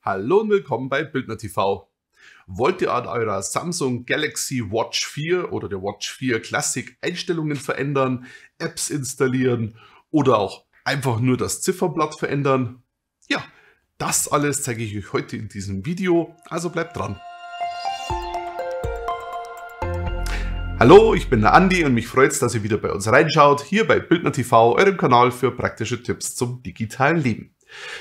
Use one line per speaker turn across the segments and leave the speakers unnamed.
Hallo und willkommen bei Bildner TV. Wollt ihr an eurer Samsung Galaxy Watch 4 oder der Watch 4 Classic Einstellungen verändern, Apps installieren oder auch einfach nur das Zifferblatt verändern? Ja, das alles zeige ich euch heute in diesem Video, also bleibt dran. Hallo, ich bin der Andi und mich freut's, dass ihr wieder bei uns reinschaut, hier bei Bildner TV, eurem Kanal für praktische Tipps zum digitalen Leben.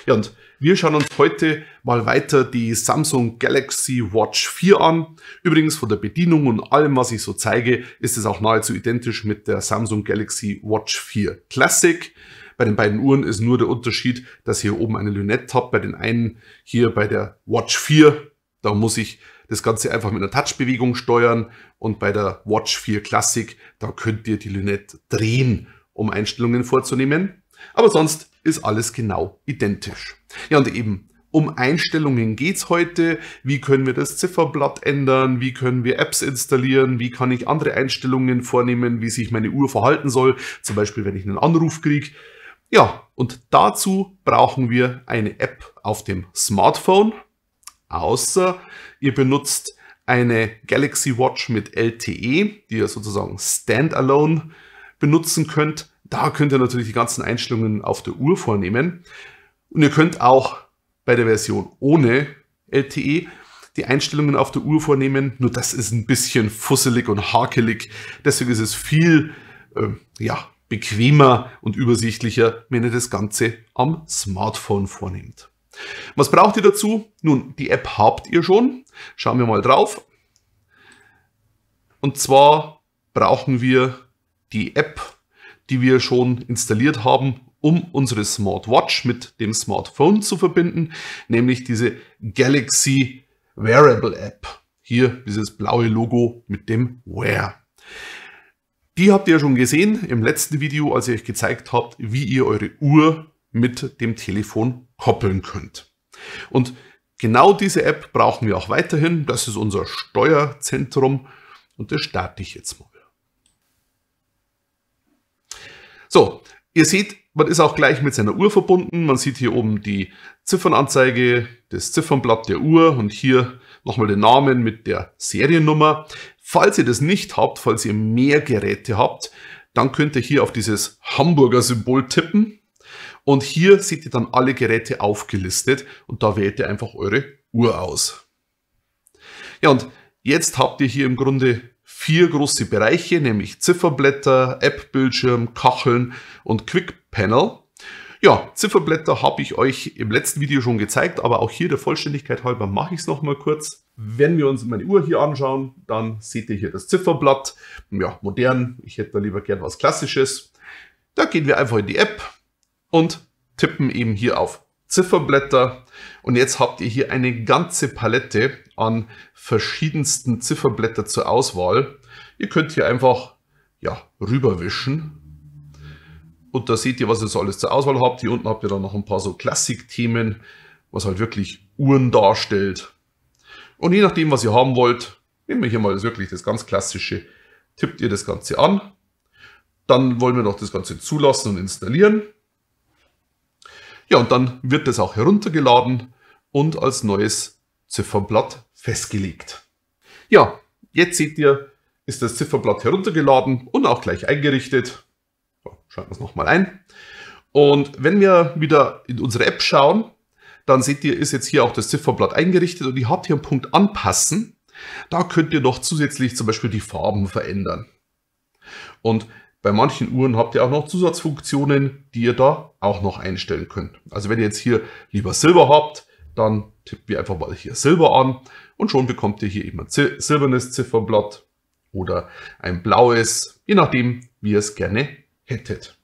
Ja, und wir schauen uns heute mal weiter die Samsung Galaxy Watch 4 an. Übrigens von der Bedienung und allem, was ich so zeige, ist es auch nahezu identisch mit der Samsung Galaxy Watch 4 Classic. Bei den beiden Uhren ist nur der Unterschied, dass ihr oben eine Lünette habt. Bei den einen hier bei der Watch 4, da muss ich das Ganze einfach mit einer Touchbewegung steuern. Und bei der Watch 4 Classic, da könnt ihr die Lünette drehen, um Einstellungen vorzunehmen. Aber sonst ist alles genau identisch. Ja, und eben um Einstellungen geht es heute. Wie können wir das Zifferblatt ändern? Wie können wir Apps installieren? Wie kann ich andere Einstellungen vornehmen, wie sich meine Uhr verhalten soll? Zum Beispiel, wenn ich einen Anruf kriege. Ja, und dazu brauchen wir eine App auf dem Smartphone. Außer ihr benutzt eine Galaxy Watch mit LTE, die ihr sozusagen standalone benutzen könnt da könnt ihr natürlich die ganzen Einstellungen auf der Uhr vornehmen. Und ihr könnt auch bei der Version ohne LTE die Einstellungen auf der Uhr vornehmen. Nur das ist ein bisschen fusselig und hakelig. Deswegen ist es viel äh, ja, bequemer und übersichtlicher, wenn ihr das Ganze am Smartphone vornehmt. Was braucht ihr dazu? Nun, die App habt ihr schon. Schauen wir mal drauf. Und zwar brauchen wir die App die wir schon installiert haben, um unsere Smartwatch mit dem Smartphone zu verbinden, nämlich diese Galaxy Wearable App. Hier dieses blaue Logo mit dem Wear. Die habt ihr schon gesehen im letzten Video, als ihr euch gezeigt habt, wie ihr eure Uhr mit dem Telefon koppeln könnt. Und genau diese App brauchen wir auch weiterhin. Das ist unser Steuerzentrum und das starte ich jetzt mal. So, ihr seht, man ist auch gleich mit seiner Uhr verbunden. Man sieht hier oben die Ziffernanzeige, das Ziffernblatt der Uhr und hier nochmal den Namen mit der Seriennummer. Falls ihr das nicht habt, falls ihr mehr Geräte habt, dann könnt ihr hier auf dieses Hamburger Symbol tippen. Und hier seht ihr dann alle Geräte aufgelistet und da wählt ihr einfach eure Uhr aus. Ja, und jetzt habt ihr hier im Grunde vier große Bereiche, nämlich Zifferblätter, App-Bildschirm, Kacheln und Quick-Panel. Ja, Zifferblätter habe ich euch im letzten Video schon gezeigt, aber auch hier der Vollständigkeit halber mache ich es nochmal kurz. Wenn wir uns meine Uhr hier anschauen, dann seht ihr hier das Zifferblatt. Ja, modern, ich hätte da lieber gern was Klassisches. Da gehen wir einfach in die App und tippen eben hier auf Zifferblätter. Und jetzt habt ihr hier eine ganze Palette an verschiedensten Zifferblätter zur Auswahl. Ihr könnt hier einfach ja, rüberwischen. Und da seht ihr, was ihr so alles zur Auswahl habt. Hier unten habt ihr dann noch ein paar so Klassikthemen, was halt wirklich Uhren darstellt. Und je nachdem, was ihr haben wollt, nehmen wir hier mal das wirklich das ganz klassische, tippt ihr das Ganze an. Dann wollen wir noch das Ganze zulassen und installieren. Ja, und dann wird das auch heruntergeladen und als neues Zifferblatt festgelegt. Ja, jetzt seht ihr, ist das Zifferblatt heruntergeladen und auch gleich eingerichtet. So, schalten wir es nochmal ein. Und wenn wir wieder in unsere App schauen, dann seht ihr, ist jetzt hier auch das Zifferblatt eingerichtet und ihr habt hier einen Punkt Anpassen. Da könnt ihr noch zusätzlich zum Beispiel die Farben verändern. Und bei manchen Uhren habt ihr auch noch Zusatzfunktionen, die ihr da auch noch einstellen könnt. Also wenn ihr jetzt hier lieber Silber habt, dann tippt ihr einfach mal hier Silber an und schon bekommt ihr hier eben ein silbernes Ziffernblatt oder ein blaues, je nachdem, wie ihr es gerne hättet.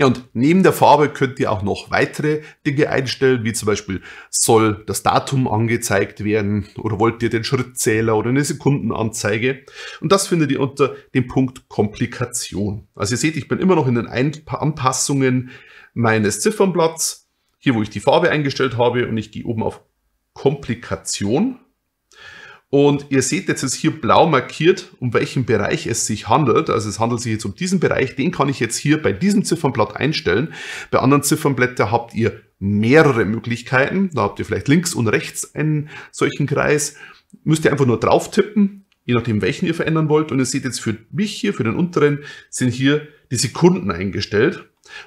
Ja, und neben der Farbe könnt ihr auch noch weitere Dinge einstellen, wie zum Beispiel soll das Datum angezeigt werden oder wollt ihr den Schrittzähler oder eine Sekundenanzeige. Und das findet ihr unter dem Punkt Komplikation. Also ihr seht, ich bin immer noch in den Anpassungen meines Ziffernblatts, hier wo ich die Farbe eingestellt habe und ich gehe oben auf Komplikation und ihr seht jetzt hier blau markiert, um welchen Bereich es sich handelt. Also es handelt sich jetzt um diesen Bereich, den kann ich jetzt hier bei diesem Ziffernblatt einstellen. Bei anderen Ziffernblättern habt ihr mehrere Möglichkeiten. Da habt ihr vielleicht links und rechts einen solchen Kreis. Müsst ihr einfach nur drauf tippen, je nachdem welchen ihr verändern wollt. Und ihr seht jetzt für mich hier, für den unteren, sind hier die Sekunden eingestellt.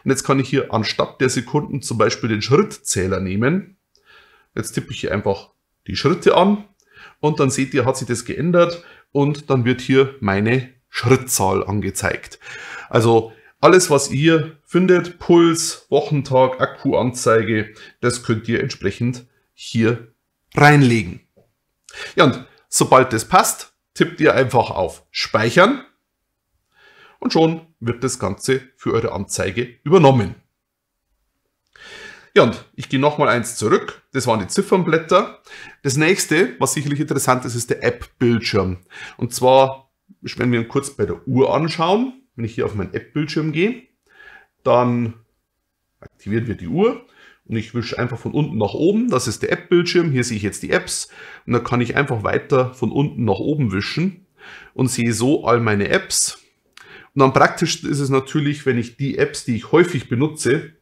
Und jetzt kann ich hier anstatt der Sekunden zum Beispiel den Schrittzähler nehmen. Jetzt tippe ich hier einfach die Schritte an und dann seht ihr, hat sich das geändert und dann wird hier meine Schrittzahl angezeigt. Also alles, was ihr findet, Puls, Wochentag, Akkuanzeige, das könnt ihr entsprechend hier reinlegen. Ja, und sobald das passt, tippt ihr einfach auf Speichern und schon wird das Ganze für eure Anzeige übernommen. Ja, und ich gehe nochmal eins zurück. Das waren die Ziffernblätter. Das nächste, was sicherlich interessant ist, ist der App-Bildschirm. Und zwar, wenn wir ihn kurz bei der Uhr anschauen, wenn ich hier auf meinen App-Bildschirm gehe, dann aktivieren wir die Uhr und ich wische einfach von unten nach oben. Das ist der App-Bildschirm. Hier sehe ich jetzt die Apps und dann kann ich einfach weiter von unten nach oben wischen und sehe so all meine Apps. Und am praktischsten ist es natürlich, wenn ich die Apps, die ich häufig benutze,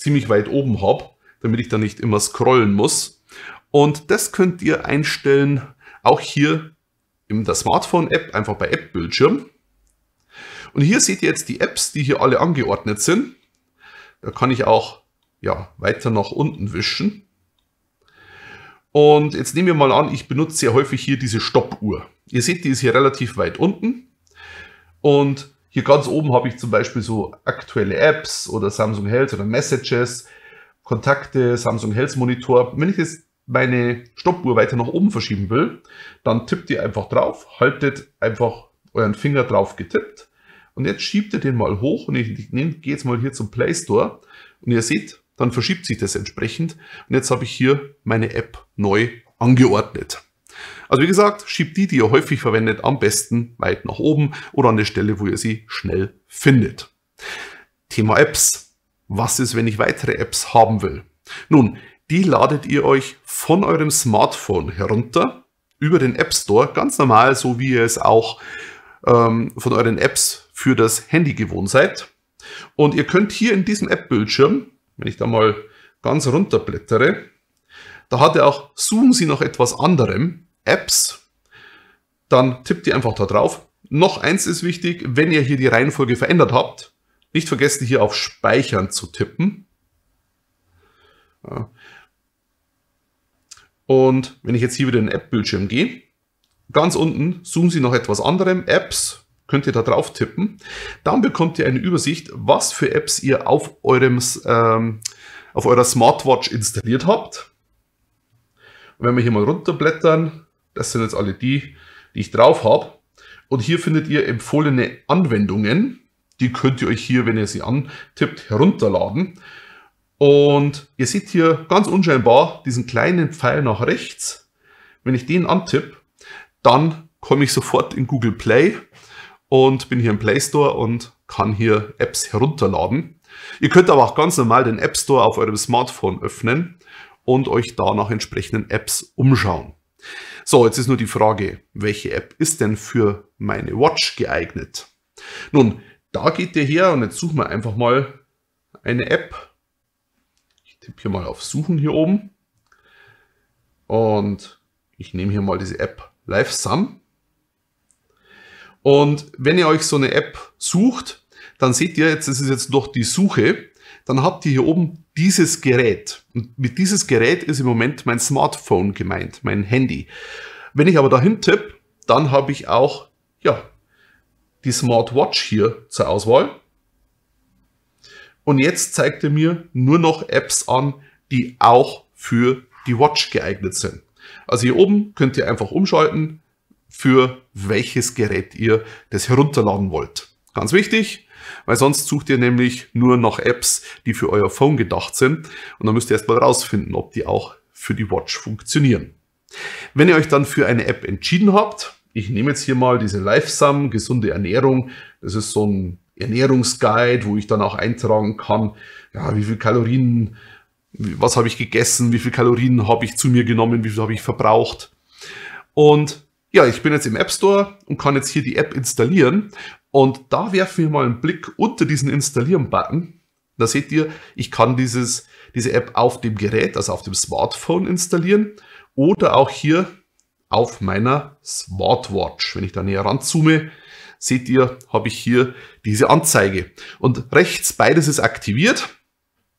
ziemlich weit oben habe, damit ich da nicht immer scrollen muss. Und das könnt ihr einstellen, auch hier in der Smartphone-App, einfach bei App-Bildschirm. Und hier seht ihr jetzt die Apps, die hier alle angeordnet sind. Da kann ich auch ja, weiter nach unten wischen. Und jetzt nehmen wir mal an, ich benutze sehr häufig hier diese Stoppuhr. Ihr seht, die ist hier relativ weit unten. Und hier ganz oben habe ich zum Beispiel so aktuelle Apps oder Samsung Health oder Messages, Kontakte, Samsung Health Monitor. Wenn ich jetzt meine Stoppuhr weiter nach oben verschieben will, dann tippt ihr einfach drauf, haltet einfach euren Finger drauf getippt und jetzt schiebt ihr den mal hoch und ich, ich nehme, gehe jetzt mal hier zum Play Store und ihr seht, dann verschiebt sich das entsprechend und jetzt habe ich hier meine App neu angeordnet. Also wie gesagt, schiebt die, die ihr häufig verwendet, am besten weit nach oben oder an eine Stelle, wo ihr sie schnell findet. Thema Apps. Was ist, wenn ich weitere Apps haben will? Nun, die ladet ihr euch von eurem Smartphone herunter über den App Store, ganz normal, so wie ihr es auch ähm, von euren Apps für das Handy gewohnt seid. Und ihr könnt hier in diesem App-Bildschirm, wenn ich da mal ganz runterblättere, da hat er auch, suchen Sie nach etwas anderem, Apps, dann tippt ihr einfach da drauf. Noch eins ist wichtig, wenn ihr hier die Reihenfolge verändert habt, nicht vergessen hier auf Speichern zu tippen. Und wenn ich jetzt hier wieder in den App-Bildschirm gehe, ganz unten suchen Sie nach etwas anderem, Apps, könnt ihr da drauf tippen. Dann bekommt ihr eine Übersicht, was für Apps ihr auf, eurem, ähm, auf eurer Smartwatch installiert habt. Und wenn wir hier mal runterblättern, das sind jetzt alle die, die ich drauf habe. Und hier findet ihr empfohlene Anwendungen. Die könnt ihr euch hier, wenn ihr sie antippt, herunterladen. Und ihr seht hier ganz unscheinbar diesen kleinen Pfeil nach rechts. Wenn ich den antippe, dann komme ich sofort in Google Play und bin hier im Play Store und kann hier Apps herunterladen. Ihr könnt aber auch ganz normal den App Store auf eurem Smartphone öffnen und euch da nach entsprechenden Apps umschauen. So, jetzt ist nur die Frage, welche App ist denn für meine Watch geeignet? Nun, da geht ihr her und jetzt suchen wir einfach mal eine App. Ich tippe hier mal auf Suchen hier oben. Und ich nehme hier mal diese App LiveSum. Und wenn ihr euch so eine App sucht, dann seht ihr jetzt, das ist jetzt durch die Suche, dann habt ihr hier oben dieses Gerät. Und mit dieses Gerät ist im Moment mein Smartphone gemeint, mein Handy. Wenn ich aber dahin tippe, dann habe ich auch, ja, die Smartwatch hier zur Auswahl. Und jetzt zeigt er mir nur noch Apps an, die auch für die Watch geeignet sind. Also hier oben könnt ihr einfach umschalten, für welches Gerät ihr das herunterladen wollt. Ganz wichtig, weil sonst sucht ihr nämlich nur noch Apps, die für euer Phone gedacht sind. Und dann müsst ihr erstmal rausfinden, ob die auch für die Watch funktionieren. Wenn ihr euch dann für eine App entschieden habt, ich nehme jetzt hier mal diese Lifesum, gesunde Ernährung. Das ist so ein Ernährungsguide, wo ich dann auch eintragen kann, ja, wie viel Kalorien, was habe ich gegessen, wie viel Kalorien habe ich zu mir genommen, wie viel habe ich verbraucht. Und ja, ich bin jetzt im App Store und kann jetzt hier die App installieren. Und da werfen wir mal einen Blick unter diesen Installieren-Button. Da seht ihr, ich kann dieses, diese App auf dem Gerät, also auf dem Smartphone installieren oder auch hier auf meiner Smartwatch. Wenn ich da näher ranzoome, seht ihr, habe ich hier diese Anzeige. Und rechts beides ist aktiviert.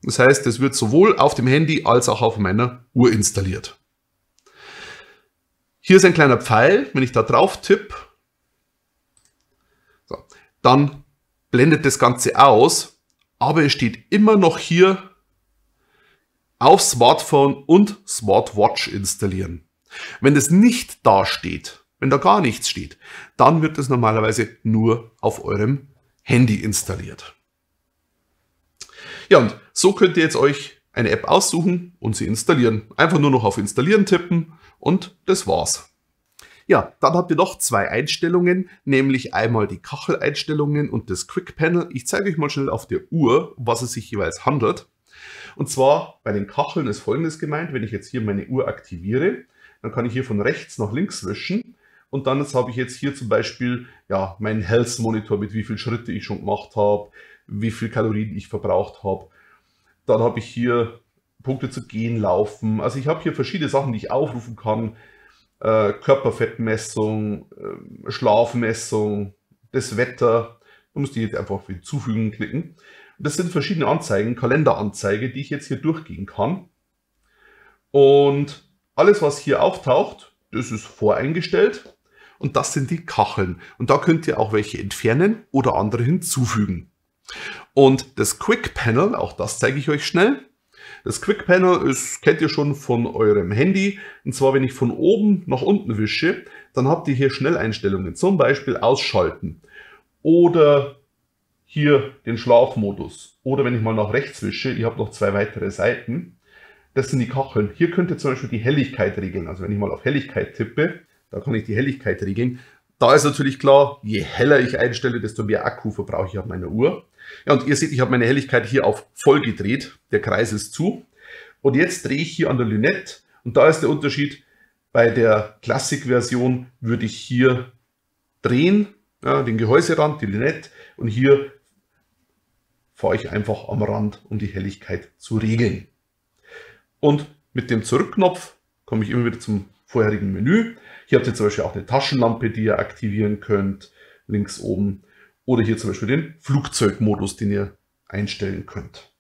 Das heißt, es wird sowohl auf dem Handy als auch auf meiner Uhr installiert. Hier ist ein kleiner Pfeil, wenn ich da drauf tippe, so, dann blendet das Ganze aus, aber es steht immer noch hier auf Smartphone und Smartwatch installieren. Wenn das nicht da steht, wenn da gar nichts steht, dann wird das normalerweise nur auf eurem Handy installiert. Ja, und so könnt ihr jetzt euch eine App aussuchen und sie installieren. Einfach nur noch auf Installieren tippen und das war's. Ja, dann habt ihr noch zwei Einstellungen, nämlich einmal die Kacheleinstellungen und das Quick Panel. Ich zeige euch mal schnell auf der Uhr, um was es sich jeweils handelt. Und zwar bei den Kacheln ist folgendes gemeint, wenn ich jetzt hier meine Uhr aktiviere, dann kann ich hier von rechts nach links wischen und dann habe ich jetzt hier zum Beispiel ja, meinen Health Monitor mit wie viel Schritte ich schon gemacht habe, wie viel Kalorien ich verbraucht habe. Dann habe ich hier Punkte zu gehen laufen. Also ich habe hier verschiedene Sachen, die ich aufrufen kann. Äh, Körperfettmessung, äh, Schlafmessung, das Wetter. Da musst ich jetzt einfach hinzufügen klicken. Und das sind verschiedene Anzeigen, Kalenderanzeige, die ich jetzt hier durchgehen kann. Und alles, was hier auftaucht, das ist voreingestellt. Und das sind die Kacheln. Und da könnt ihr auch welche entfernen oder andere hinzufügen. Und das Quick Panel, auch das zeige ich euch schnell. Das Quick Panel ist, kennt ihr schon von eurem Handy. Und zwar, wenn ich von oben nach unten wische, dann habt ihr hier Schnelleinstellungen. Zum Beispiel ausschalten oder hier den Schlafmodus. Oder wenn ich mal nach rechts wische, ihr habt noch zwei weitere Seiten. Das sind die Kacheln. Hier könnt ihr zum Beispiel die Helligkeit regeln. Also wenn ich mal auf Helligkeit tippe, da kann ich die Helligkeit regeln. Da ist natürlich klar, je heller ich einstelle, desto mehr Akku verbrauche ich auf meiner Uhr. Ja, und ihr seht, ich habe meine Helligkeit hier auf voll gedreht. Der Kreis ist zu. Und jetzt drehe ich hier an der Lünette und da ist der Unterschied. Bei der Klassik-Version würde ich hier drehen, ja, den Gehäuserand, die Lünette und hier fahre ich einfach am Rand, um die Helligkeit zu regeln. Und mit dem Zurückknopf komme ich immer wieder zum vorherigen Menü. Hier habt ihr zum Beispiel auch eine Taschenlampe, die ihr aktivieren könnt, links oben. Oder hier zum Beispiel den Flugzeugmodus, den ihr einstellen könnt.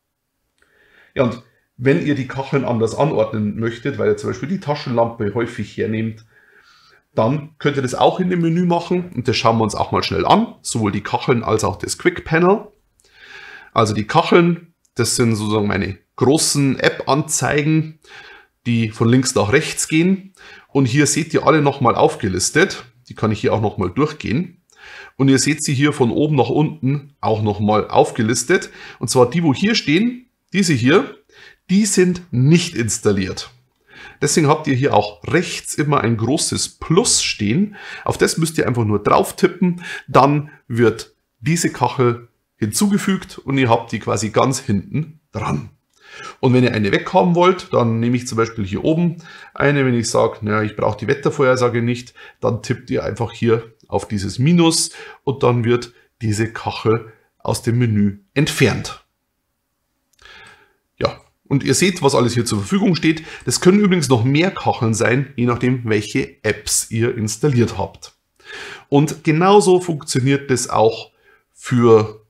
Ja, und wenn ihr die Kacheln anders anordnen möchtet, weil ihr zum Beispiel die Taschenlampe häufig hernehmt, dann könnt ihr das auch in dem Menü machen und das schauen wir uns auch mal schnell an. Sowohl die Kacheln als auch das Quick Panel. Also die Kacheln, das sind sozusagen meine großen App-Anzeigen, die von links nach rechts gehen. Und hier seht ihr alle nochmal aufgelistet. Die kann ich hier auch nochmal durchgehen. Und ihr seht sie hier von oben nach unten auch nochmal aufgelistet. Und zwar die, wo hier stehen, diese hier, die sind nicht installiert. Deswegen habt ihr hier auch rechts immer ein großes Plus stehen. Auf das müsst ihr einfach nur drauf tippen. Dann wird diese Kachel hinzugefügt und ihr habt die quasi ganz hinten dran. Und wenn ihr eine weghaben wollt, dann nehme ich zum Beispiel hier oben eine. Wenn ich sage, naja, ich brauche die Wettervorhersage nicht, dann tippt ihr einfach hier auf dieses Minus und dann wird diese Kachel aus dem Menü entfernt. Ja, und ihr seht, was alles hier zur Verfügung steht. Das können übrigens noch mehr Kacheln sein, je nachdem, welche Apps ihr installiert habt. Und genauso funktioniert das auch für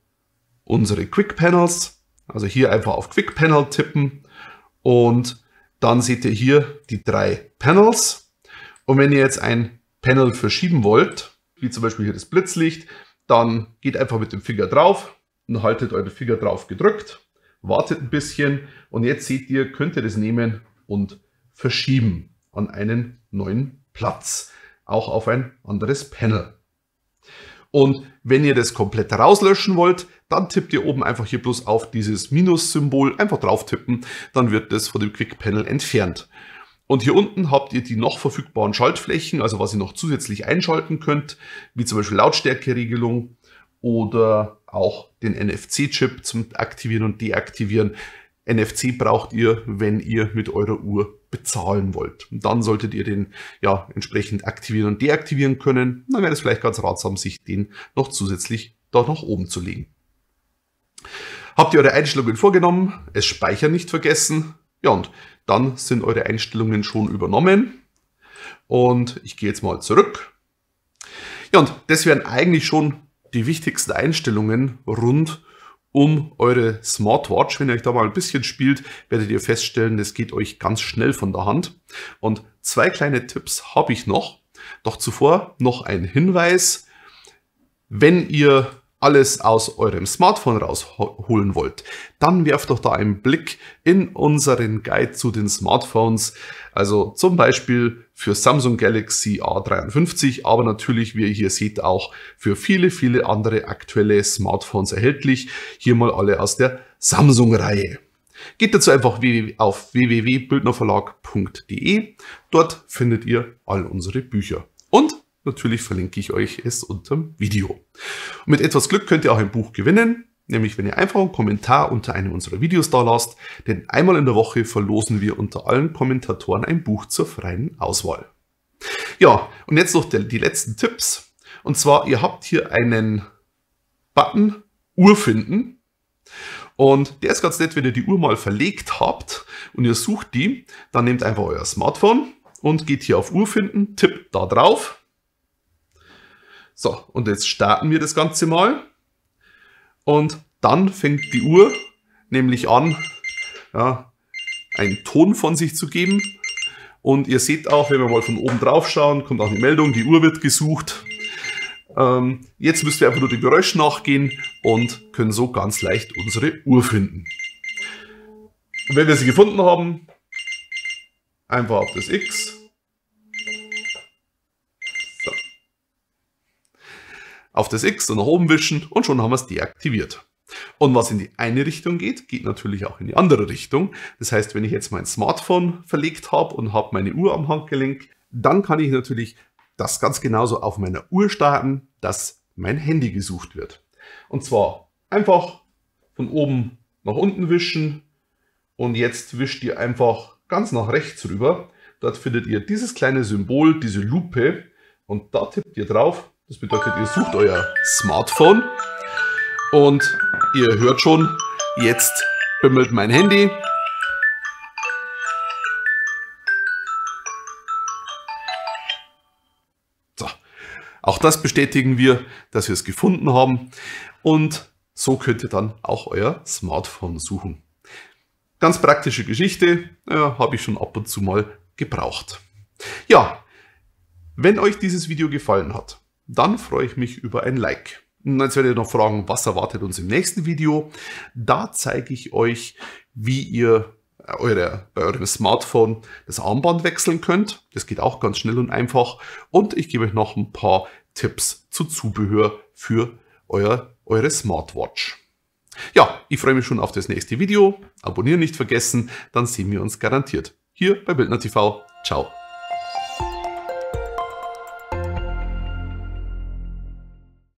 unsere Quick Panels. Also hier einfach auf Quick Panel tippen und dann seht ihr hier die drei Panels. Und wenn ihr jetzt ein Panel verschieben wollt, wie zum Beispiel hier das Blitzlicht, dann geht einfach mit dem Finger drauf und haltet euren Finger drauf gedrückt, wartet ein bisschen und jetzt seht ihr, könnt ihr das nehmen und verschieben an einen neuen Platz, auch auf ein anderes Panel. Und wenn ihr das komplett rauslöschen wollt, dann tippt ihr oben einfach hier bloß auf dieses Minus-Symbol, einfach drauf tippen, dann wird das von dem Quick Panel entfernt. Und hier unten habt ihr die noch verfügbaren Schaltflächen, also was ihr noch zusätzlich einschalten könnt, wie zum Beispiel Lautstärkeregelung oder auch den NFC-Chip zum Aktivieren und Deaktivieren. NFC braucht ihr, wenn ihr mit eurer Uhr bezahlen wollt. Und dann solltet ihr den ja entsprechend aktivieren und deaktivieren können. Dann wäre es vielleicht ganz ratsam, sich den noch zusätzlich da nach oben zu legen. Habt ihr eure Einstellungen vorgenommen, es speichern nicht vergessen. Ja, und dann sind eure Einstellungen schon übernommen. Und ich gehe jetzt mal zurück. Ja, und das wären eigentlich schon die wichtigsten Einstellungen rund um eure Smartwatch. Wenn ihr euch da mal ein bisschen spielt, werdet ihr feststellen, das geht euch ganz schnell von der Hand. Und zwei kleine Tipps habe ich noch. Doch zuvor noch ein Hinweis. Wenn ihr alles aus eurem Smartphone rausholen wollt, dann werft doch da einen Blick in unseren Guide zu den Smartphones. Also zum Beispiel für Samsung Galaxy A53, aber natürlich, wie ihr hier seht, auch für viele, viele andere aktuelle Smartphones erhältlich. Hier mal alle aus der Samsung-Reihe. Geht dazu einfach auf www.bildnerverlag.de. Dort findet ihr all unsere Bücher. Natürlich verlinke ich euch es unterm Video. Und mit etwas Glück könnt ihr auch ein Buch gewinnen, nämlich wenn ihr einfach einen Kommentar unter einem unserer Videos da lasst, denn einmal in der Woche verlosen wir unter allen Kommentatoren ein Buch zur freien Auswahl. Ja, und jetzt noch die letzten Tipps. Und zwar, ihr habt hier einen Button Uhr finden. Und der ist ganz nett, wenn ihr die Uhr mal verlegt habt und ihr sucht die, dann nehmt einfach euer Smartphone und geht hier auf Uhr finden, tippt da drauf so, und jetzt starten wir das Ganze mal. Und dann fängt die Uhr nämlich an, ja, einen Ton von sich zu geben. Und ihr seht auch, wenn wir mal von oben drauf schauen, kommt auch eine Meldung, die Uhr wird gesucht. Ähm, jetzt müsst ihr einfach nur dem Geräusch nachgehen und können so ganz leicht unsere Uhr finden. Und wenn wir sie gefunden haben, einfach auf das X auf das X und nach oben wischen und schon haben wir es deaktiviert. Und was in die eine Richtung geht, geht natürlich auch in die andere Richtung. Das heißt, wenn ich jetzt mein Smartphone verlegt habe und habe meine Uhr am Handgelenk, dann kann ich natürlich das ganz genauso auf meiner Uhr starten, dass mein Handy gesucht wird. Und zwar einfach von oben nach unten wischen und jetzt wischt ihr einfach ganz nach rechts rüber. Dort findet ihr dieses kleine Symbol, diese Lupe und da tippt ihr drauf das bedeutet, ihr sucht euer Smartphone und ihr hört schon, jetzt bimmelt mein Handy. So, auch das bestätigen wir, dass wir es gefunden haben und so könnt ihr dann auch euer Smartphone suchen. Ganz praktische Geschichte, ja, äh, habe ich schon ab und zu mal gebraucht. Ja, wenn euch dieses Video gefallen hat, dann freue ich mich über ein Like. Und jetzt werdet ihr noch fragen, was erwartet uns im nächsten Video. Da zeige ich euch, wie ihr äh, eure, bei eurem Smartphone das Armband wechseln könnt. Das geht auch ganz schnell und einfach. Und ich gebe euch noch ein paar Tipps zu Zubehör für euer, eure Smartwatch. Ja, ich freue mich schon auf das nächste Video. Abonnieren nicht vergessen, dann sehen wir uns garantiert. Hier bei Bildner TV. Ciao.